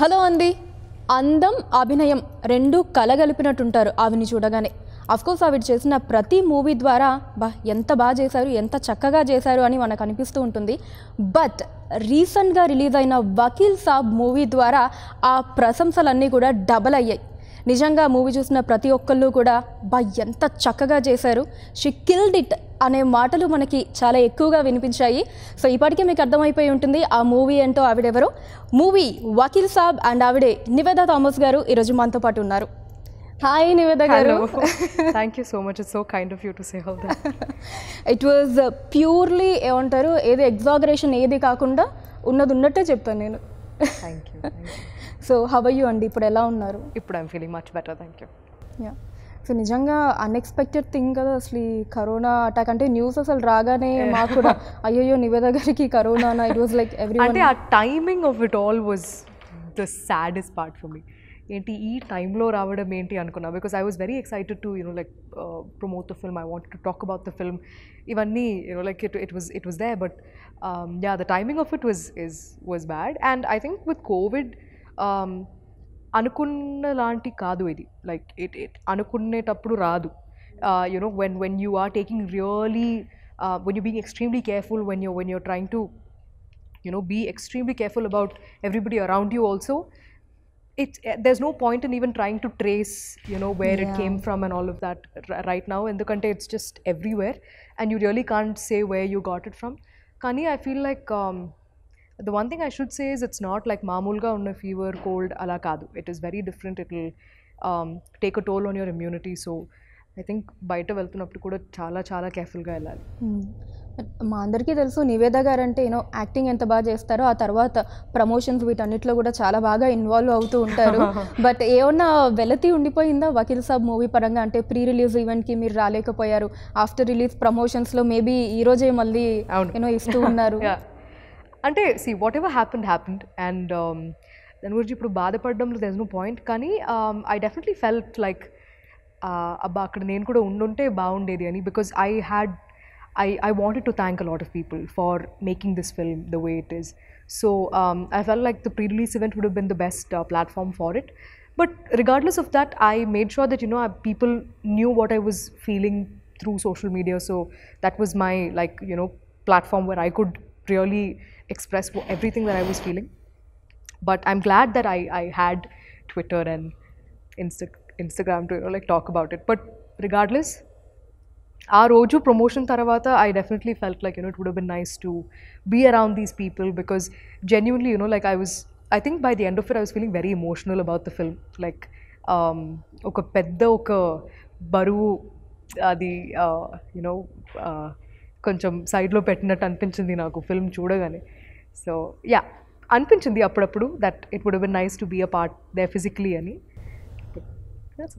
Hello అంది అందం అభినయం రెండు కలగలిపినట్టుంటారు ఆవిని చూడగానే అఫ్కోర్స్ ఆవిడ చేసిన ప్రతి మూవీ ద్వారా బా ఎంత బాగా చేశారు ఎంత చక్కగా చేశారు అని మనకు అనిపిస్తూ ఉంటుంది బట్ రీసెంట్గా రిలీజ్ అయిన వకీల్ సాబ్ మూవీ ద్వారా ఆ ప్రశంసలన్నీ కూడా డబల్ అయ్యాయి నిజంగా మూవీ చూసిన ప్రతి ఒక్కళ్ళు కూడా బా ఎంత చక్కగా చేశారు షీ కిల్డ్ ఇట్ అనే మాటలు మనకి చాలా ఎక్కువగా వినిపించాయి సో ఇప్పటికే మీకు అర్థమైపోయి ఉంటుంది ఆ మూవీ ఏంటో ఆవిడెవరు మూవీ వకీల్ సాబ్ అండ్ ఆవిడే నివేదా థామస్ గారు ఈరోజు మనతో పాటు ఉన్నారు hi Nivetha garu thank you so much it's so kind of you to say how it was purely ఏమంటారు ఏది ఎగ్జాగరేషన్ ఏది కాకుండా ఉన్నది ఉన్నట్టే చెప్తాను నేను thank you so how you అండి ఇప్పుడు ఎలా ఉన్నారు ఇప్పుడు I'm feeling much better thank you yeah so నిజంగా అన్ఎక్స్పెక్టెడ్ థింగ్ కదా అసలు ఈ కరోనా అటాక్ అంటే న్యూస్ అసలు రాగానే మాకు కూడా అయ్యో నివేద గారికి corona it was like every అంటే ఆ timing of it all was the saddest part for me ఏంటి ఈ టైంలో రావడం ఏంటి అనుకున్నా because I was very excited to you know like promote the film I want to talk about the film ఇవన్నీ you know like it it was it was they but yeah the timing of it was is was bad and I think with covid అనుకున్న లాంటి కాదు ఇది like it it అనుకునేటప్పుడు రాదు you know when when you are taking really when you being extremely careful when you when you're trying to you know be extremely careful about everybody around you also it's there's no point in even trying to trace you know where it came from and all of that right now in the country it's just everywhere and you really can't say where you got it from kani i feel like um, the one thing I should says it's not like మామూలుగా ఉన్న fever cold అలా కాదు it is very different it will take a toll on your immunity so I think బయట వెళ్తున్నప్పుడు కూడా చాలా చాలా కేర్ఫుల్గా వెళ్ళాలి hmm. మా అందరికీ తెలుసు నివేద గారు అంటే యూనో యాక్టింగ్ ఎంత బాగా చేస్తారో ఆ తర్వాత ప్రమోషన్స్ వీటన్నిటిలో కూడా చాలా బాగా ఇన్వాల్వ్ అవుతూ ఉంటారు బట్ ఏమన్నా వెలతి ఉండిపోయిందా వకీల్ సాబ్ మూవీ పరంగా అంటే ప్రీ రిలీజ్ ఈవెంట్కి మీరు రాలేకపోయారు ఆఫ్టర్ రిలీజ్ ప్రమోషన్స్లో మేబీ ఈరోజే మళ్ళీ యూనో ఇస్తూ ఉన్నారు అంటే see whatever happened happened and దాని గురించి ఇప్పుడు బాధపడడంలో దెస్ నో పాయింట్ కానీ ఐ డెఫినెట్లీ ఫెల్ట్ లైక్ అబ్బా అక్కడ నేను కూడా ఉండుంటే బాగుండేది అని because I had I I wanted to thank a lot of people for making this film the way it is so I felt like the pre release event would been the best platform for it but regardless of that I made sure that you know people knew what I was feeling through social media so that was my like you know platform where I could really express everything that I was feeling. But I'm glad that I, I had Twitter and Insta Instagram to you know, like talk about it. But regardless, our Ojo promotion Taravata, I definitely felt like, you know, it would have been nice to be around these people because genuinely, you know, like I was, I think by the end of it, I was feeling very emotional about the film. Like, um, ఒక పెద్ద ఒక బరువు అది you know uh, uh, కొంచెం సైడ్లో పెట్టినట్టు అనిపించింది నాకు ఫిల్మ్ చూడగానే సో యా అనిపించింది అప్పుడప్పుడు that it would been nice to be a part there physically అని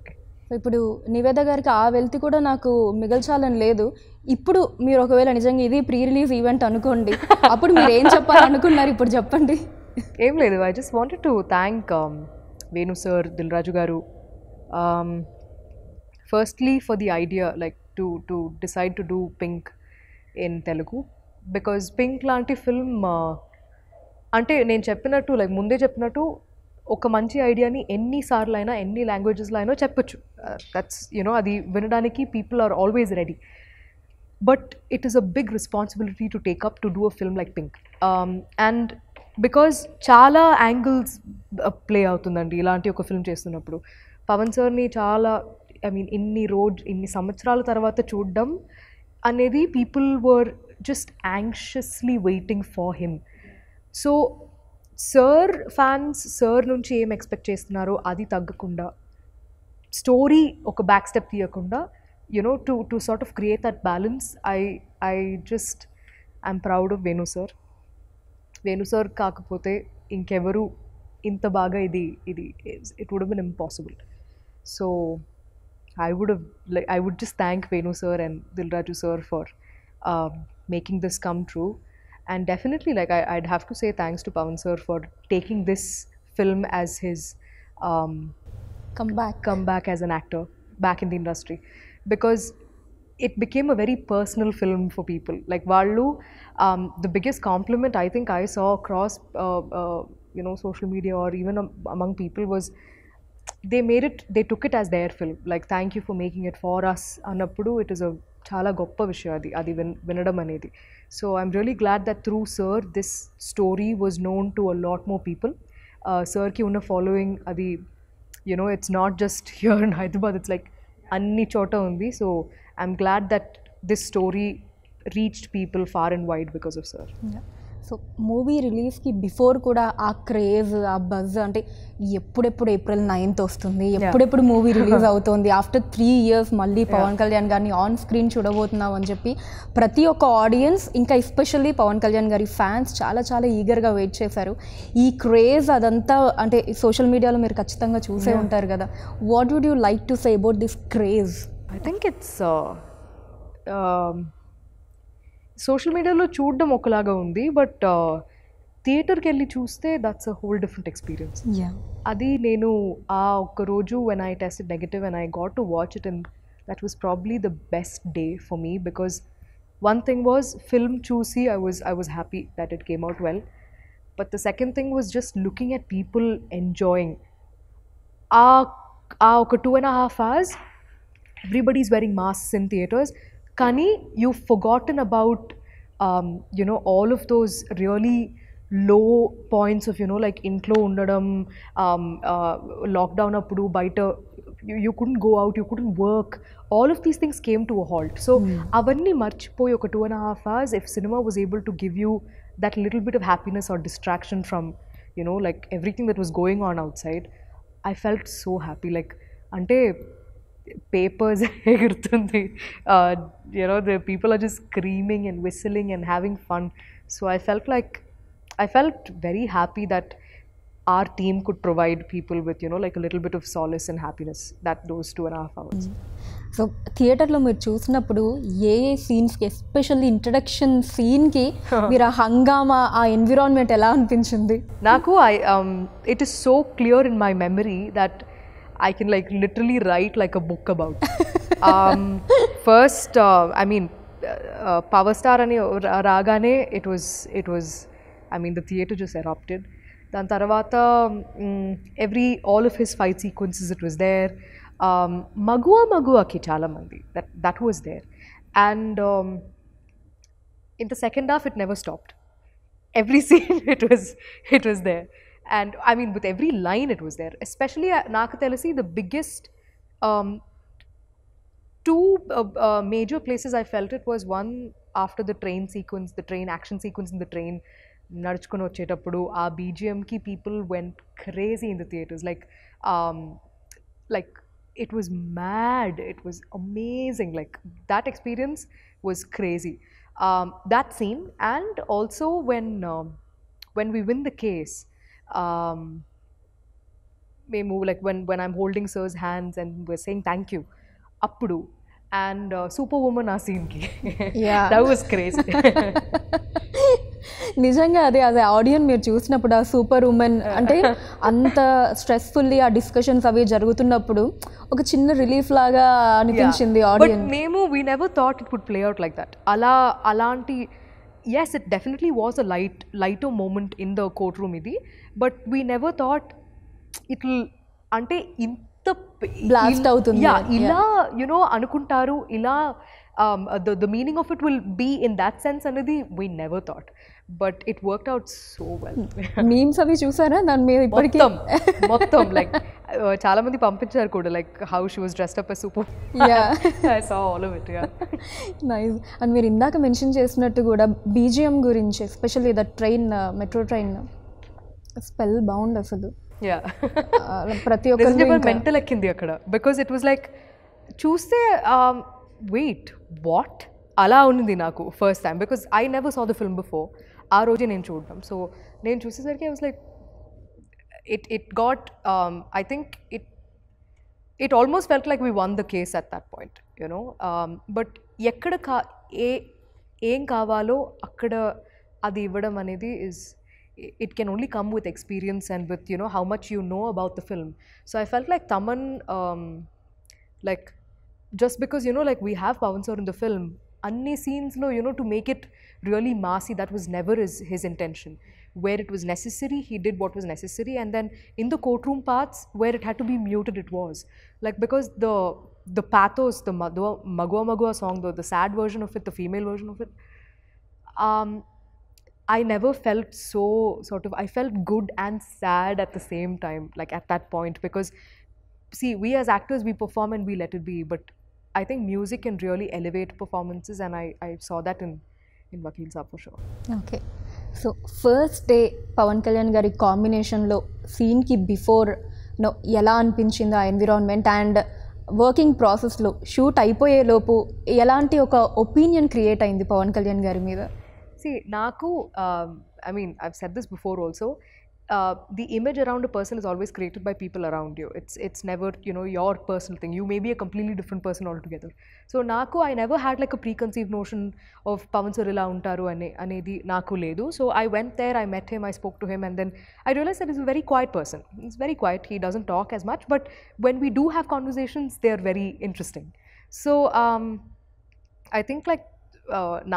ఓకే సో ఇప్పుడు నివేద గారికి ఆ వెల్తి కూడా నాకు మిగల్చాలని లేదు ఇప్పుడు మీరు ఒకవేళ నిజంగా ఇది ప్రీ రిలీజ్ ఈవెంట్ అనుకోండి అప్పుడు మీరు ఏం చెప్పాలనుకున్నారు ఇప్పుడు చెప్పండి ఏం లేదు I just wanted to thank Venu sir Raju garu firstly for the idea like to to decide to do Pink in Telugu because Pink లాంటి ఫిల్మ్ అంటే నేను చెప్పినట్టు లైక్ ముందే చెప్పినట్టు ఒక మంచి ఐడియాని ఎన్నిసార్లు అయినా ఎన్ని లాంగ్వేజెస్లో అయినా చెప్పొచ్చు దట్స్ uh, యునో అది వినడానికి people are always ready but it is a big responsibility to up to do a film like Pink and because చాలా యాంగిల్స్ ప్లే uh, అవుతుందండి ఇలాంటి ఒక ఫిల్మ్ చేస్తున్నప్పుడు పవన్ సార్ని చాలా ఐ మీన్ ఇన్ని రోజు ఇన్ని సంవత్సరాల తర్వాత చూడడం అనేది people were just anxiously waiting for him so sir fans sir నుంచి ఏం ఎక్స్పెక్ట్ చేస్తున్నారో అది తగ్గకుండా స్టోరీ ఒక బ్యాక్ స్టెప్ తీయకుండా you know to to sort of create that balance I I just I'm proud of Venu sir Venu sir కాకపోతే ఇంకెవరు ఇంత బాగా ఇది ఇది it would been impossible so I would I would just thank Venu sir and Dil Raju sir for making this come true. And definitely, like I, would have to say thanks to Pawan sir for taking this film as his um, comeback back as an actor back in the industry, because it became a very personal film for people. Like Valu, um, the biggest compliment I think I saw across uh, uh, you know social media or even um, among people was they made it they took it as their film like thank you for making it for us annappudu it is a చాలా గొప్ప విషయం అది అది విన్ వినడం అనేది so I'm really glad that through sir this story was known to a lot more people సర్కి ఉన్న ఫాలోయింగ్ అది you know it's not just here in Hyderabad it's like అన్ని చోట ఉంది so I'm glad that this story reached people far and wide because of sir so movie రిలీజ్కి before కూడా ఆ craze ఆ బజ్ అంటే ఎప్పుడెప్పుడు ఏప్రిల్ నైన్త్ వస్తుంది ఎప్పుడెప్పుడు మూవీ రిలీజ్ అవుతుంది ఆఫ్టర్ త్రీ ఇయర్స్ మళ్ళీ పవన్ కళ్యాణ్ గారిని ఆన్ స్క్రీన్ చూడబోతున్నాం అని చెప్పి ప్రతి ఒక్క ఆడియన్స్ ఇంకా ఎస్పెషల్లీ పవన్ కళ్యాణ్ గారి ఫ్యాన్స్ చాలా చాలా ఈగర్గా వెయిట్ చేశారు ఈ క్రేజ్ అదంతా అంటే సోషల్ మీడియాలో మీరు ఖచ్చితంగా చూసే ఉంటారు కదా what would you like to say about this craze I think it's social మీడియాలో చూడడం ఒకలాగా ఉంది బట్ థియేటర్కి వెళ్ళి చూస్తే that's a whole different experience అది నేను ఆ ఒక్క రోజు when I test negative and I got to watch it and that was probably the best day for me because one thing was film చూసి I was I was happy that it came out well but the second thing was just looking at people enjoying ఆ ఒక two and half hours everybody is wearing mask in theatres Kani, you've forgotten about, um, you know, all of those really low points of, you know, like inclo undadam, um, uh, lockdown apudu, biter, you, you couldn't go out, you couldn't work. All of these things came to a halt. So, hmm. avanni march po yoka two and a half hours, if cinema was able to give you that little bit of happiness or distraction from, you know, like everything that was going on outside, I felt so happy. Like, ante, papers uh, you know the people are just screaming and whistling and having fun so i felt like i felt very happy that our team could provide people with you know like a little bit of solace and happiness that those two and a half hours so థియేటర్లో మీరు చూసినప్పుడు ఏ ఏ సీన్స్కి especially introduction సీన్కి మీరు ఆ హంగామా ఆ environment ఎలా అనిపించింది నాకు I it is so clear in my memory that I can like literally write like a book about. Um, first, uh, I mean, uh, uh, Power starani and Ragane, it was, it was, I mean, the theatre just erupted. The antaravata um, every, all of his fight sequences, it was there. Um, magua Magua ki mandi, that, that was there. And in the second half, it never stopped. Every scene, it was, it was there. And I mean, with every line it was there, especially at Nakatelasi, the biggest um, two uh, uh, major places I felt it was one after the train sequence, the train action sequence in the train, నడుచుకుని వచ్చేటప్పుడు ఆ బీజిఎంకి people went crazy in the theatres like like it was mad it was amazing like that experience was crazy that scene and also when when we win the case um, may move like when when I'm holding sir's hands and we're saying thank you, appudu and uh, superwoman ఆ సీన్కి yeah that was craze నిజంగా అదే అదే ఆడియన్ మీరు చూసినప్పుడు ఆ super women అంటే అంత స్ట్రెస్ఫుల్లీ ఆ డిస్కషన్స్ అవి జరుగుతున్నప్పుడు ఒక చిన్న రిలీఫ్ లాగా అనిపించింది ఆడియన్ మేము we never thought it would play out like that అలా అలాంటి yes, it definitely was a light lighter moment in the courtroom, Idi. But we never thought it'll ante in the blast out. Yeah, yeah, ila you know anukuntaru ila um, uh, the the meaning of it will be in that sense. Anadi we never thought. But it worked out so well. Hmm. Memes are we choose, right? Mottam. Mottam. Like, చాలా మంది పంపించారు కూడా like how she was dressed up super I saw all of it yeah nice and మీరు ఇందాక mention చేసినట్టు కూడా BGM గురించి especially the train metro train spellbound అసలు యా uh, ప్రతి ఒక్కరు మెంటల్ ఎక్కింది అక్కడ బికాజ్ ఇట్ వాస్ లైక్ చూస్తే వెయిట్ um, వాట్ అలా ఉంది నాకు first time because I never saw the film before ఆ రోజే నేను చూడడం సో నేను చూసేసరికి I was like it, it got, um, I think it, it almost felt like we won the case at that point, you know. Um, but ఎక్కడ కా ఏ ఏం కావాలో అక్కడ అది ఇవ్వడం అనేది is it can only come with experience and with you know how much you know about the film so I felt like Thaman like just because you know like we have Pawan sir in the film అన్ని సీన్స్లో you know to make it really massy, that was never his, his intention. Where it was necessary, he did what was necessary, and then in the courtroom parts where it had to be muted, it was like because the the pathos, the Magua Magua song, the, the sad version of it, the female version of it, um, I never felt so sort of, I felt good and sad at the same time, like at that point, because see, we as actors, we perform and we let it be, but I think music can really elevate performances, and I, I saw that in in Vakeel Saab for okay so first day Pawan Kalyan గారి కాంబినేషన్లో సీన్కి before no ఎలా అనిపించింది ఆ environment and working ప్రాసెస్లో shoot అయిపోయేలోపు ఎలాంటి ఒక ఒపీనియన్ క్రియేట్ అయింది పవన్ కళ్యాణ్ గారి మీద సి నాకు I mean I set this before also Uh, the image around a person is always created by people around you. It's it's never you know your personal thing. You may be a completely different person altogether. So నాకు I never had like a preconceived notion of Pawan sir ఇలా and అనే the నాకు ledu. So I went there, I met him, I spoke to him, and then I realized that he's a very quiet person. He's very quiet. He doesn't talk as much, but when we do have conversations, they are very interesting. So um, I think like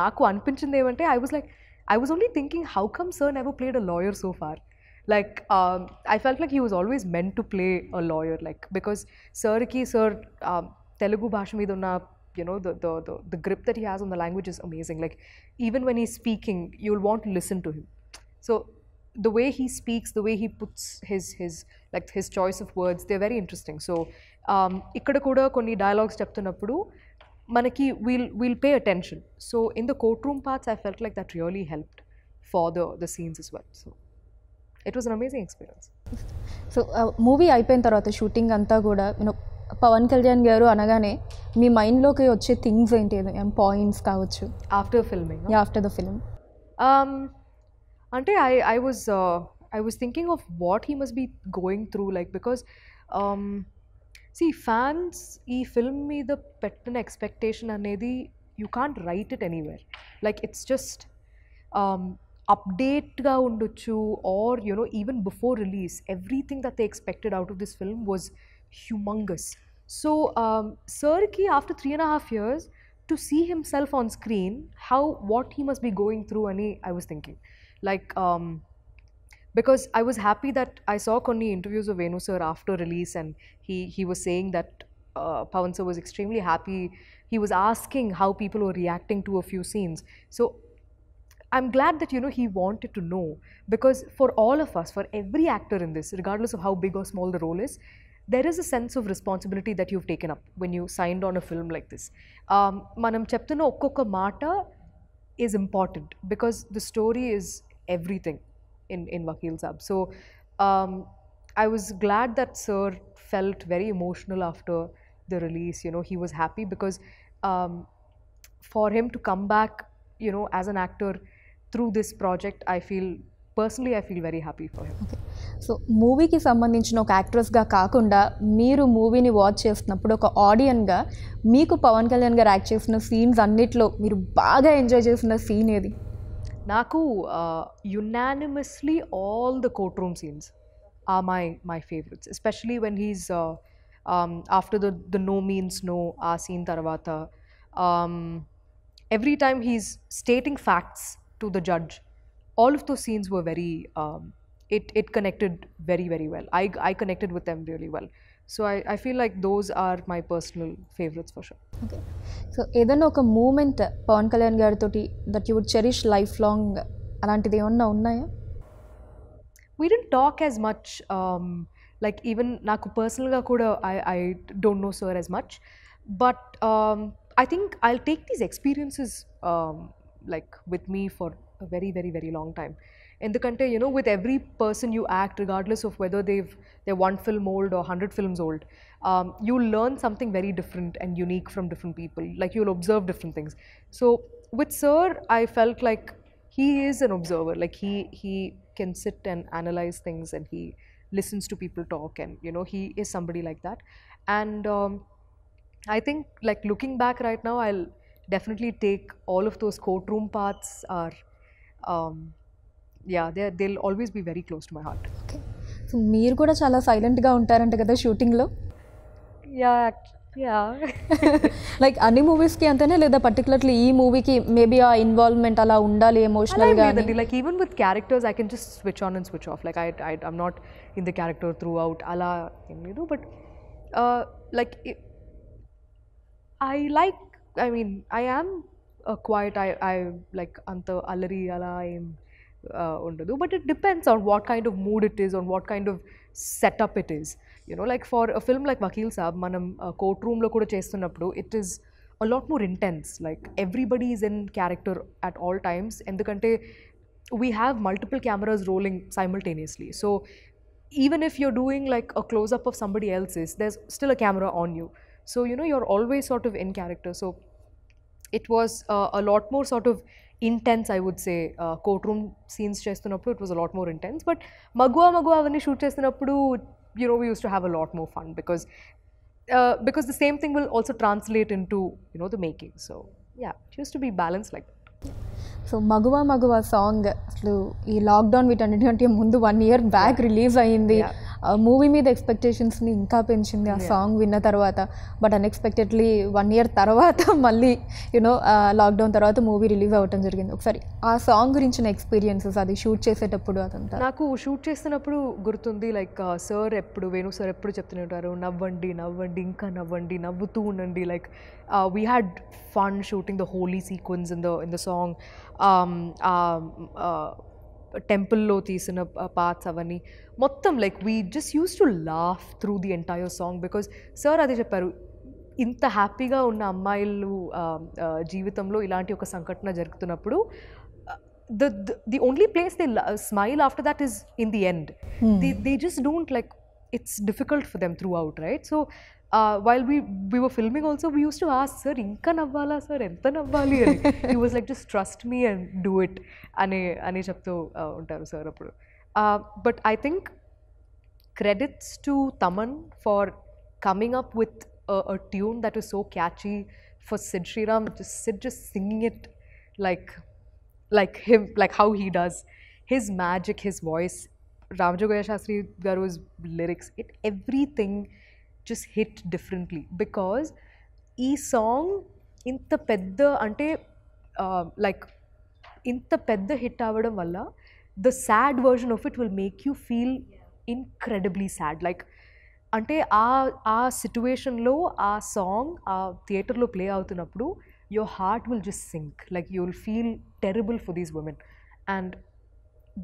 నాకు uh, అనిపించింది ఏమంటే I was like, I was only thinking, how come sir never played a lawyer so far? like um, I felt like he was always meant to play a lawyer, like because Sir ki Sir um, Telugu bhasha mein dona, you know the, the, the the grip that he has on the language is amazing. Like even when he's speaking, you'll want to listen to him. So the way he speaks, the way he puts his his like his choice of words, they're very interesting. So ఇక్కడ కూడా కొన్ని dialogues manaki we'll we'll pay attention. So in the courtroom parts, I felt like that really helped for the the scenes as well. So. It was an amazing experience so movie అయిపోయిన తర్వాత shooting అంతా కూడా you know Pawan Kalyan గారు అనగానే మీ మైండ్లోకి వచ్చే things ఏంటి points కావచ్చు after filming after the film అంటే I I was I was thinking of what he must be going through like because see fans ఈ ఫిల్మ్ మీద పెట్టిన ఎక్స్పెక్టేషన్ అనేది you can't write it anywhere like it's just updateగా ఉండొచ్చు or you know even before release everything that they expected out of this film was humongous so సర్కి after three and half years to see himself on screen how what he must be going through అని I was thinking like because I was happy that I saw Konni interviews of Venu sir after release, and he he was saying that uh, Pawan sir was extremely happy. He was asking how people were reacting to a few scenes. So I'm glad that you know he wanted to know because for all of us, for every actor in this, regardless of how big or small the role is, there is a sense of responsibility that you've taken up when you signed on a film like this. Um, Manam చెప్తున్న ఒక్కొక్క mata is important because the story is everything in in Vakil Saab. So um, I was glad that Sir felt very emotional after the release. You know, he was happy because um, for him to come back, you know, as an actor through this project, I feel personally, I feel very happy for him. So, movie ki sambandhinchina oka actress ka kunda meeru movie ni watch chestunnappudu oka audience ga meeku Pawan Kalyan gar act chesina scenes annitlo meeru baaga enjoy chesina scene edi? Naku unanimously all the courtroom scenes are my my favorites, especially when he's uh, um, after the the no means no a scene tarvata. every time he's stating facts to the judge all of those scenes were very um, it it connected very very well i i connected with them really well so i i feel like those are my personal favorites for sure okay so edana oka moment pawan kalyan gar that you would cherish lifelong alanti de unna unnaya we didn't talk as much um, like even naku personal ga kuda i i don't know sir as much but um, i think i'll take these experiences like with me for a very, very, very long time. In the country, you know, with every person you act, regardless of whether they've they're one film old or hundred films old, um, you learn something very different and unique from different people. Like you'll observe different things. So with Sir, I felt like he is an observer. Like he he can sit and analyze things, and he listens to people talk, and you know, he is somebody like that. And um, I think like looking back right now, I'll definitely take all of those courtroom paths are um, yeah they will always be very close to my heart okay so meer kuda chala silent ga untarante kada shooting lo yeah yeah like అన్ని movies కి అంతేనే లేదా particularly ఈ మూవీకి maybe ఆ involvement అలా ఉండాలి emotional గా emotional even with characters I can just switch on and switch off like I I I, not in the character throughout అలా ఏం లేదు but uh, like I like. I mean, I am a quiet, I, I like Anta Alari I'm Uh, but it depends on what kind of mood it is, on what kind of setup it is. You know, like for a film like Vakil Saab, మనం courtroom కూడా చేస్తున్నప్పుడు it it is a lot more intense. Like everybody is in character at all times. And the country, we have multiple cameras rolling simultaneously. So even if you're doing like a close up of somebody else's, there's still a camera on you. So, you know, you're always sort of in character. So, it was uh, a lot more sort of intense, I would say, uh, courtroom scenes chestunappudu, it was a lot more intense. But Magua Magua avani shoot chestunappudu, you know, we used to have a lot more fun because uh, because the same thing will also translate into, you know, the making. So, yeah, it used to be balanced like that. So Maguva Maguva song అసలు ఈ lockdown వీటన్నిటి ముందు one year back release అయ్యింది movie మీద ఎక్స్పెక్టేషన్స్ని ఇంకా పెంచింది ఆ సాంగ్ విన్న తర్వాత బట్ అన్ఎక్స్పెక్టెడ్లీ వన్ ఇయర్ తర్వాత మళ్ళీ యూనో లాక్డౌన్ తర్వాత మూవీ రిలీజ్ అవ్వటం జరిగింది ఒకసారి ఆ సాంగ్ గురించిన ఎక్స్పీరియన్సెస్ అది షూట్ చేసేటప్పుడు అదంతా నాకు షూట్ చేస్తున్నప్పుడు గుర్తుంది లైక్ సార్ ఎప్పుడు వేణు సార్ ఎప్పుడు చెప్తూనే ఉంటారు నవ్వండి నవ్వండి ఇంకా నవ్వండి నవ్వుతూ ఉండండి like we had fun shooting the Holi sequence in the in the song టెంపుల్లో తీసిన పార్ట్స్ అవన్నీ మొత్తం like we just use to laugh through the entire song because sir అదే చెప్పారు ఇంత హ్యాపీగా ఉన్న అమ్మాయిలు జీవితంలో ఇలాంటి ఒక సంఘటన జరుగుతున్నప్పుడు the the only place they smile after that is in the end they they just don't like it's difficult for them throughout right so uh, while we we were filming also, we used to ask, sir, inka navvala, sir, enta navvali he was like, just trust me and do it అని అని చెప్తూ ఉంటారు sir అప్పుడు but I think credits to Thaman for coming up a tune that was so catchy for Sid Sriram, just Sid just singing it like like him, like how he does. His magic, his voice, Ramjogaya Shastri Garu's lyrics, it everything just hit differently because ఈ song ఇంత పెద్ద అంటే like ఇంత పెద్ద hit అవ్వడం వల్ల the sad version of it will make you feel incredibly sad like అంటే ఆ ఆ సిట్యువేషన్లో ఆ సాంగ్ ఆ థియేటర్లో ప్లే అవుతున్నప్పుడు your heart will just sink like you will feel terrible for these women and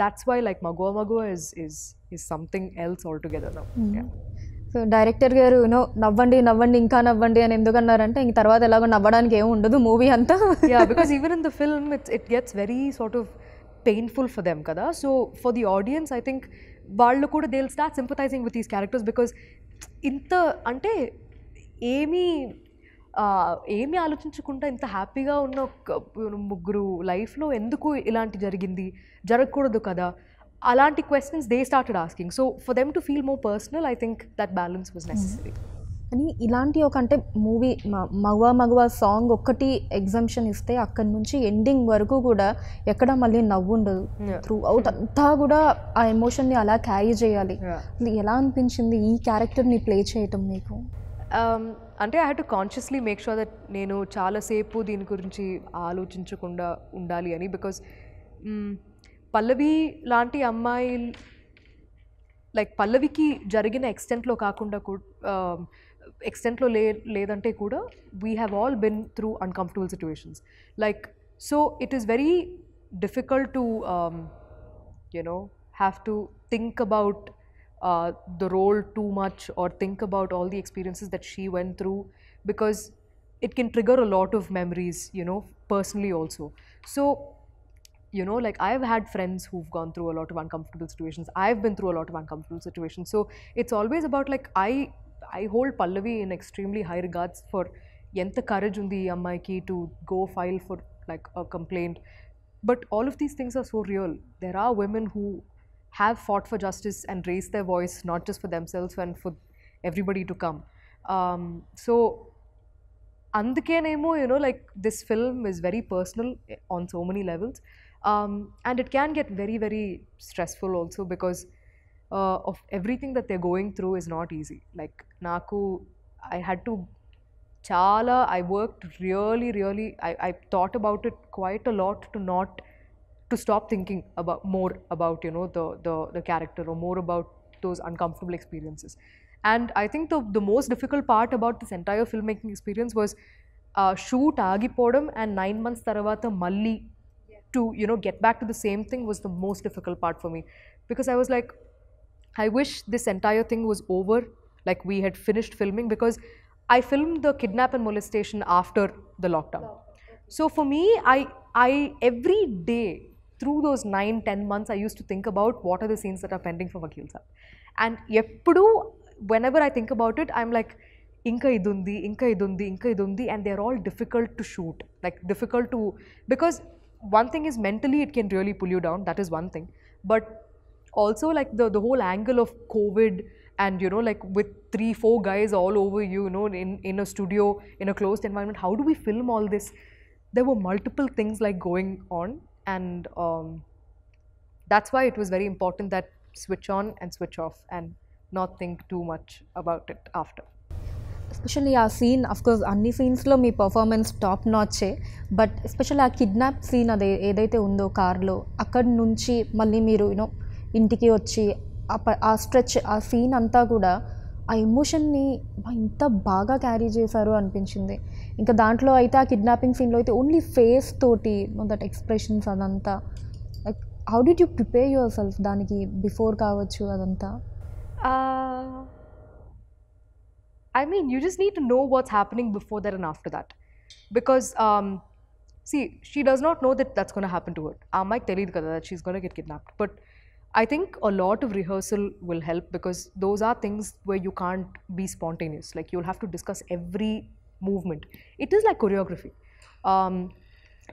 that's why like Magoa Magoa is is is something else altogether now. Mm -hmm. yeah. So director గారు you know నవ్వండి నవ్వండి ఇంకా నవ్వండి అని అన్నారంటే ఇంక తర్వాత ఎలాగో నవ్వడానికి ఏమి ఉండదు మూవీ అంతా yeah because even in the film it's it gets very sort of painful for them కదా so for the audience I think వాళ్ళు కూడా they start sympathising with these characters because ఇంత అంటే ఏమీ ఏమి ఆలోచించకుండా ఇంత హ్యాపీగా ఉన్న ముగ్గురు లైఫ్లో ఎందుకు ఇలాంటి జరిగింది జరగకూడదు కదా అలాంటి questions they started asking so for them to feel more personal I think that balance was necessary అని ఇలాంటి ఒక అంటే మూవీ మగవ మగవ సాంగ్ ఒక్కటి ఎగ్జంప్షన్ ఇస్తే అక్కడి నుంచి ఎండింగ్ వరకు కూడా ఎక్కడ మళ్ళీ నవ్వు ఉండదు త్రూ అవుట్ అంతా కూడా ఆ ఎమోషన్ని అలా క్యారీ చేయాలి ఎలా అనిపించింది ఈ క్యారెక్టర్ని ప్లే చేయటం మీకు um, అంటే I had to consciously make sure that నేను చాలాసేపు దీని గురించి ఆలోచించకుండా ఉండాలి అని బికాస్ పల్లవి లాంటి అమ్మాయి లైక్ పల్లవికి జరిగిన ఎక్స్టెంట్లో కాకుండా ఎక్స్టెంట్లో లే లేదంటే కూడా we have all been through uncomfortable situations like so it is very difficult to you know have to think about the role too much or think about all the experiences that she went through because it can trigger a lot of memories you know personally also so you know, like I've had friends who've gone through a lot of uncomfortable situations. I've been through a lot of uncomfortable situations. So it's always about like I I hold Pallavi in extremely high regards for yenta courage undi ammaiki to go file for like a complaint. But all of these things are so real. There are women who have fought for justice and raised their voice not just for themselves and for everybody to come. So, and Um, so అందుకేనేమో you know like this film is very personal on so many levels. Um, and it can get very, very stressful also because uh, of everything that they're going through is not easy. Like, Naku, I had to chala, I worked really, really, I, I thought about it quite a lot to not, to stop thinking about more about, you know, the, the, the character or more about those uncomfortable experiences. And I think the, the most difficult part about this entire filmmaking experience was shoot uh, ఆగిపోవడం and 9 months తర్వాత mali to you know get back to the same thing was the most difficult part for me because I was like, I wish this entire thing was over, like we had finished filming because I filmed the kidnap and molestation after the lockdown. So for me, I I every day through those nine ten months, I used to think about what are the scenes that are pending for Vakil sir, And yepudu. whenever I think about it, I'm like, inka idundi inka idundi inka idundi, and they are all difficult to shoot, like difficult to because one thing is mentally it can really pull you down that is one thing but also like the the whole angle of covid and you know like with three four guys all over you, you know in in a studio in a closed environment how do we film all this there were multiple things like going on and um, that's why it was very important that switch on and switch off and not think too much about it after especially ఆ scene of course అన్ని సీన్స్లో మీ performance top notch but especial ఆ kidnap scene అదే ఏదైతే ఉందో కార్లో అక్కడి నుంచి మళ్ళీ మీరు యూనో ఇంటికి వచ్చి ఆ స్ట్రెచ్ ఆ సీన్ అంతా కూడా ఆ ఎమోషన్ని ఇంత బాగా క్యారీ చేశారు అనిపించింది ఇంకా దాంట్లో అయితే ఆ కిడ్నాపింగ్ సీన్లో అయితే ఓన్లీ ఫేస్ తోటి దట్ ఎక్స్ప్రెషన్స్ అదంతా like how did you prepare yourself దానికి బిఫోర్ కావచ్చు అదంతా I mean, you just need to know what's happening before that and after that. Because, um, see, she does not know that that's going to happen to her. Amai ah, telid you that she's going to get kidnapped. But I think a lot of rehearsal will help because those are things where you can't be spontaneous. Like, you'll have to discuss every movement. It is like choreography. Um,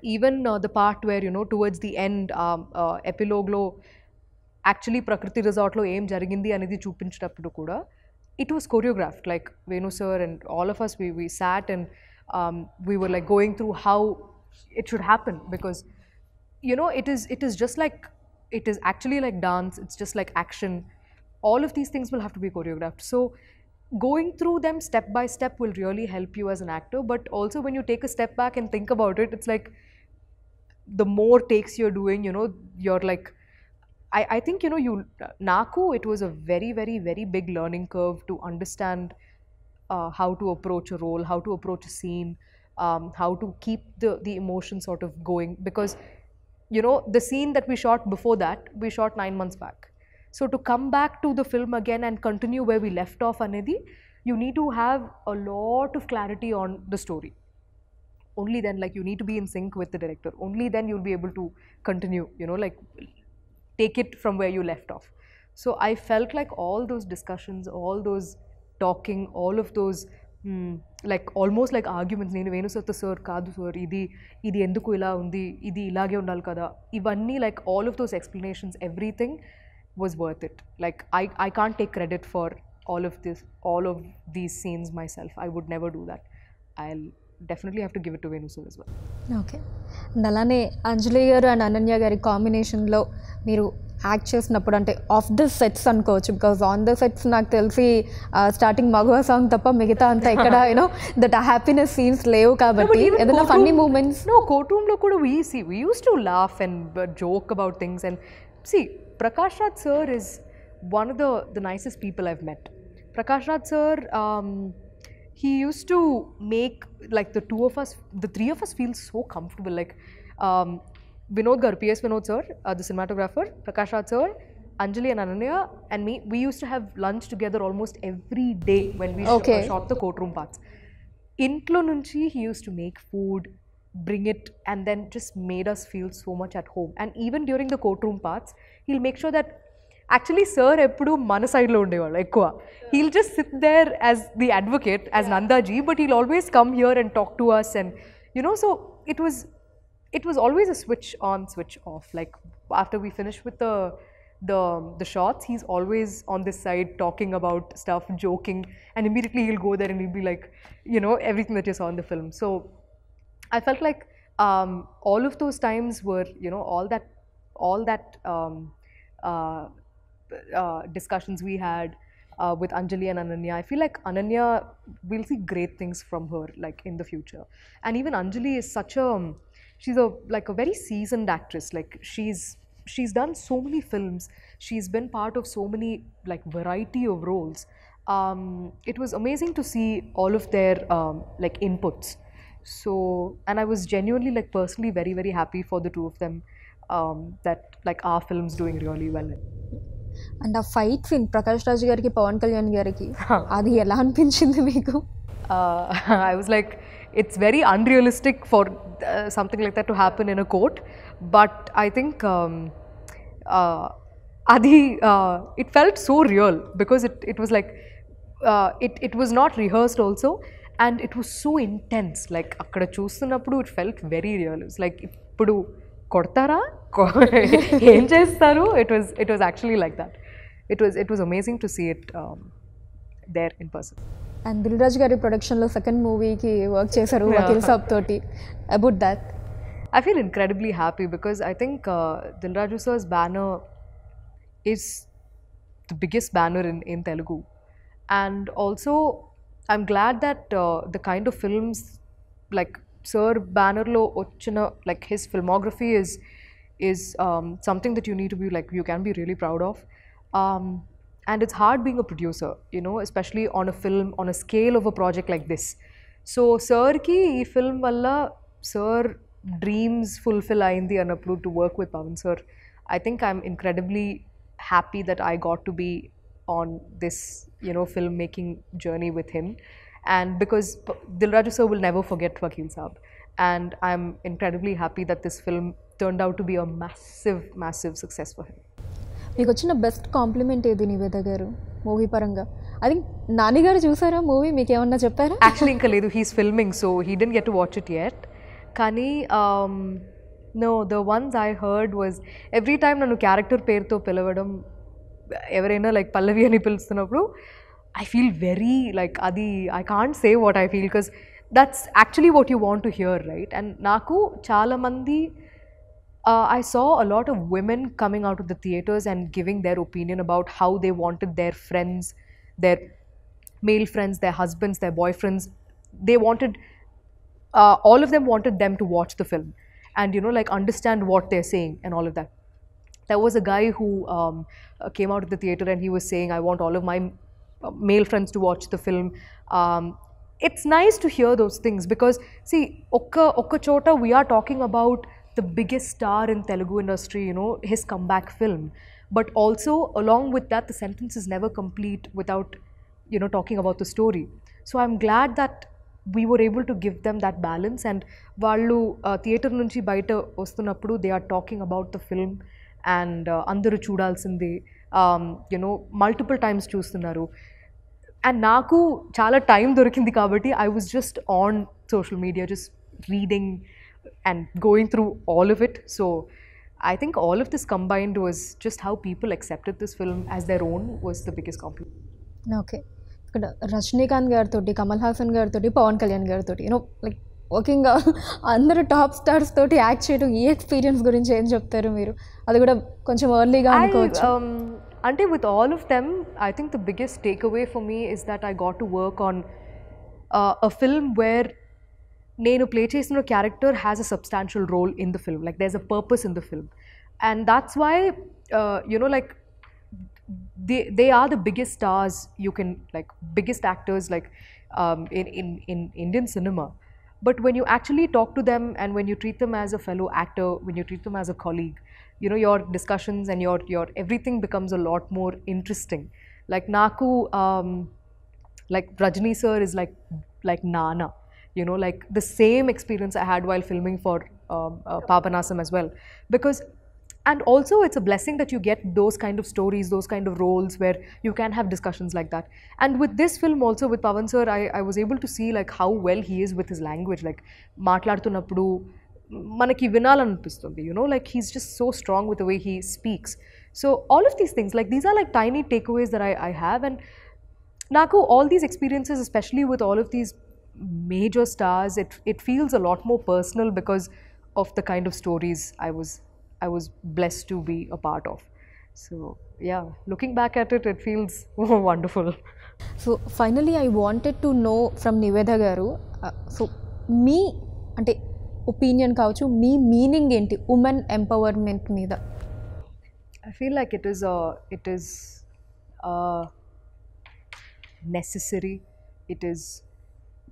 even uh, the part where, you know, towards the end, um, uh, epilogue lo, actually Prakriti Resort lo aim jarigindi అనేది చూపించినప్పుడు కూడా it was choreographed like Venu sir and all of us we, we sat and um, we were like going through how it should happen because you know it is it is just like it is actually like dance it's just like action all of these things will have to be choreographed so going through them step by step will really help you as an actor but also when you take a step back and think about it it's like the more takes you're doing you know you're like I, I think, you know, you Naku. it was a very, very, very big learning curve to understand uh, how to approach a role, how to approach a scene, um, how to keep the, the emotion sort of going. Because, you know, the scene that we shot before that, we shot nine months back. So to come back to the film again and continue where we left off, Anidhi, you need to have a lot of clarity on the story. Only then, like, you need to be in sync with the director. Only then you'll be able to continue, you know, like, take it from where you left off. So I felt like all those discussions, all those talking, all of those mm, like almost like arguments, Nenu Venus of the Sir, Kadu Sir, endu Idi Endukuila Undi, Idi Ilage Undal Kada, Ivani, like all of those explanations, everything was worth it. Like I, I can't take credit for all of this, all of these scenes myself. I would never do that. I'll definitely have to give it to Venu సూద్ well okay and అలానే అంజలి గారు and Ananya గారి కాంబినేషన్లో మీరు act చేసినప్పుడు అంటే off the sets అనుకోవచ్చు because on the sets నాకు తెలిసి స్టార్టింగ్ మగువ సాంగ్ తప్ప మిగతా అంతా ఎక్కడ యూనో దట్ ఆ హ్యాపీనెస్ సీన్స్ లేవు కాబట్టి ఏదైనా ఫన్నీ మూమెంట్స్ నో కోర్ట్ రూమ్లో కూడా we see we used to laugh and joke about things and see Prakash Raj sir is one of the the nicest people I've met Prakash Raj sir he used to make like the two of us, the three of us feel so comfortable. Like um, Vinod Gar, PS Vinod sir, uh, the cinematographer, Prakash Raj sir, Anjali and Ananya and me, we used to have lunch together almost every day when we okay. sh shot the courtroom parts. Intlo Nunchi, he used to make food, bring it, and then just made us feel so much at home. And even during the courtroom parts, he'll make sure that Actually, sir, ఎప్పుడు మన సైడ్లో ఉండేవాళ్ళు ఎక్కువ he'll just sit there as the advocate as Nandaji but he'll always come here and talk to us and you know so it was it was always a switch on switch off like after we finish with the the the shots he's always on this side talking about stuff joking and immediately he'll go there and he'll be like you know everything that you saw in the film so i felt like um, all of those times were you know all that all that um, uh, uh, discussions we had uh, with Anjali and Ananya. I feel like Ananya, we'll see great things from her like in the future. And even Anjali is such a, she's a like a very seasoned actress. Like she's she's done so many films. She's been part of so many like variety of roles. Um, it was amazing to see all of their um, like inputs. So and I was genuinely like personally very very happy for the two of them um, that like our film's doing really well. And ఆ fight ఫిన్ ప్రకాష్ రాజు గారికి పవన్ కళ్యాణ్ గారికి అది ఎలా అనిపించింది మీకు I was like it's very unrealistic for something like that to happen in a court but I think అది it felt so real because it it was like it it was not rehearsed also and it was so intense like అక్కడ చూస్తున్నప్పుడు it felt very real it's like ఇప్పుడు కొడతారా ఏం చేస్తారు it was it was actually like that it was it was amazing to see it um, there in person. And and Dil production, the second movie, మూవీకి work చేశారు వకీల్ సాబ్ తోటి about that. I feel incredibly happy because I think uh, Dilraju sir's banner is the biggest banner in, in Telugu. And also, I'm glad that uh, the kind of films like Sir Bannerlo Ochana, like his filmography is is um, something that you need to be like you can be really proud of. Um, and it's hard being a producer, you know, especially on a film, on a scale of a project like this. So, sir ki e film valla, sir dreams fulfill aindi anaplu to work with pawan sir. I think I'm incredibly happy that I got to be on this, you know, filmmaking journey with him. And because Dilraju sir will never forget Vakil sahab. And I'm incredibly happy that this film turned out to be a massive, massive success for him. మీకు వచ్చిన best compliment ఏది నివేద గారు movie పరంగా I think Nani గారు చూసారా movie మీకు ఏమన్నా చెప్పారా యాక్చువల్లీ ఇంకా లేదు he's filming so he didn't get to watch it yet కానీ no the ones I heard was every time నన్ను క్యారెక్టర్ పేరుతో పిలవడం ఎవరైనా లైక్ పల్లవి అని పిలుస్తున్నప్పుడు ఐ ఫీల్ వెరీ లైక్ అది I can't say what I feel because that's actually what you want to hear right and నాకు చాలామంది uh, I saw a lot of women coming out of the theaters and giving their opinion about how they wanted their friends, their male friends, their husbands, their boyfriends. They wanted, uh, all of them wanted them to watch the film and, you know, like understand what they're saying and all of that. There was a guy who um, uh, came out of the theater and he was saying, I want all of my uh, male friends to watch the film. Um, it's nice to hear those things because, see, Okka, Okka Chota, we are talking about the biggest star in Telugu industry, you know, his comeback film. But also, along with that, the sentence is never complete without, you know, talking about the story. So I'm glad that we were able to give them that balance and వాళ్ళు uh, they are talking about the film and Andhra Chudal Sindhi, you know, multiple times choose the Naru. And Naku, chala time దొరికింది కాబట్టి I was just on social media, just reading and going through all of it. So I think all of this combined was just how people accepted this film as their own was the biggest compliment. Okay. Rajinikanth గారితోటి కమల్ హాసన్ గారితోటి పవన్ కళ్యాణ్ గారితోటి you know like working అందరు top stars తోటి act చేయడం ఈ experience గురించి ఏం చెప్తారు మీరు అది కూడా కొంచెం ఎర్లీగా అనుకోవచ్చు అంటే with all of them I think the biggest takeaway for me is that I got to work on a film where నేను ప్లే చేసిన character has a substantial role in the film like there's a purpose in the film and that's why you know like they they are the biggest stars you can like biggest actors like in in in Indian cinema but when you actually talk to them and when you treat them as a fellow actor when you treat them as a colleague you know your discussions and your your everything becomes a lot more interesting like naku um, like rajni sir is like like nana you know, like the same experience I had while filming for um, uh, as well. Because, and also it's a blessing that you get those kind of stories, those kind of roles where you can have discussions like that. And with this film also, with Pavan sir, I, was able to see like how well he is with his language, like maatlaadutunnappudu, manaki vinalanipistundi, you know, like he's just so strong with the way he speaks. So all of these things, like these are like tiny takeaways that I, I have and Naku, all these experiences, especially with all of these major stars, it, it feels a lot more personal because of the kind of stories I was, I was blessed to be a part of. So yeah, looking back at it, it feels wonderful. So finally, I wanted to know from Nivedha Garu, uh, so me, ante opinion, కావచ్చు me meaning, ఏంటి woman empowerment, మీద I feel like it is a it is a necessary it is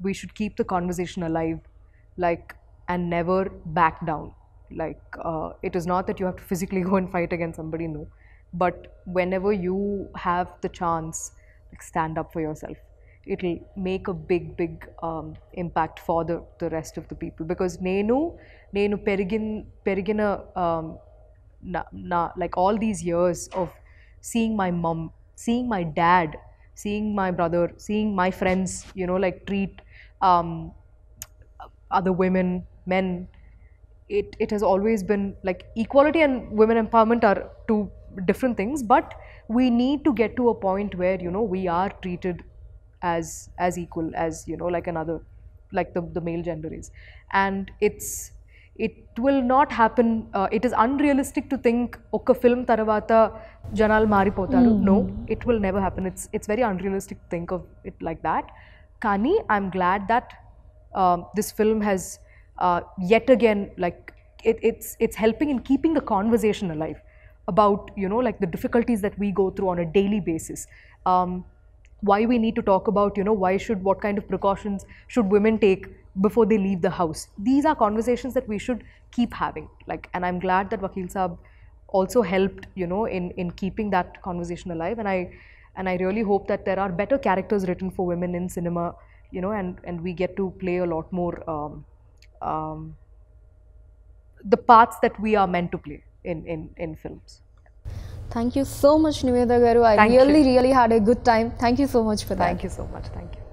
we should keep the conversation alive, like, and never back down. Like, uh, it is not that you have to physically go and fight against somebody, no. But whenever you have the chance, like, stand up for yourself. It'll make a big, big um, impact for the, the rest of the people because Nenu, Nenu Perigin, Perigina, um, na, na, like all these years of seeing my mom, seeing my dad, seeing my brother, seeing my friends, you know, like treat um, other women, men. It, it has always been like equality and women empowerment are two different things, but we need to get to a point where you know we are treated as as equal as you know like another like the, the male gender is and it's it will not happen uh, it is unrealistic to think ఒక film Janal జనాలు మారిపోతారు hmm. no it will never happen it's it's very unrealistic to think of it like that Kani, I'm glad that um, this film has uh, yet again like it, it's it's helping in keeping the conversation alive about you know like the difficulties that we go through on a daily basis. Um, why we need to talk about you know why should what kind of precautions should women take before they leave the house these are conversations that we should keep having like and i'm glad that wakil saab also helped you know in in keeping that conversation alive and i and I really hope that there are better characters written for women in cinema, you know, and, and we get to play a lot more um, um, the parts that we are meant to play in, in, in films. Thank you so much, Nimeda Garu. I Thank really, you. really had a good time. Thank you so much for that. Thank you so much. Thank you.